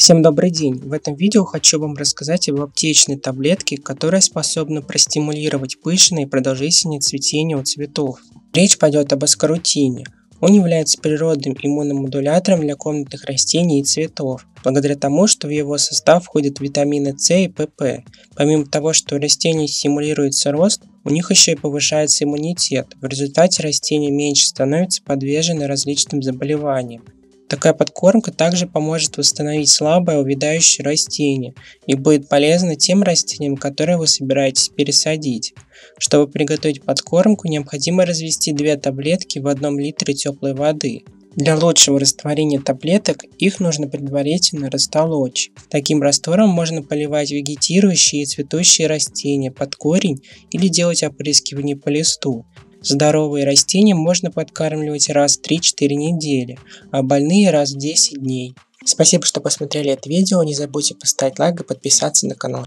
Всем добрый день! В этом видео хочу вам рассказать об аптечной таблетке, которая способна простимулировать пышное и продолжительное цветение у цветов. Речь пойдет об аскорутине. Он является природным иммуномодулятором для комнатных растений и цветов, благодаря тому, что в его состав входят витамины С и ПП. Помимо того, что у растений стимулируется рост, у них еще и повышается иммунитет. В результате растения меньше становятся подвержены различным заболеваниям. Такая подкормка также поможет восстановить слабое увядающее растение и будет полезна тем растениям, которые вы собираетесь пересадить. Чтобы приготовить подкормку, необходимо развести две таблетки в одном литре теплой воды. Для лучшего растворения таблеток их нужно предварительно растолочь. Таким раствором можно поливать вегетирующие и цветущие растения под корень или делать опрыскивание по листу. Здоровые растения можно подкармливать раз в 3-4 недели, а больные раз в 10 дней. Спасибо, что посмотрели это видео. Не забудьте поставить лайк и подписаться на канал.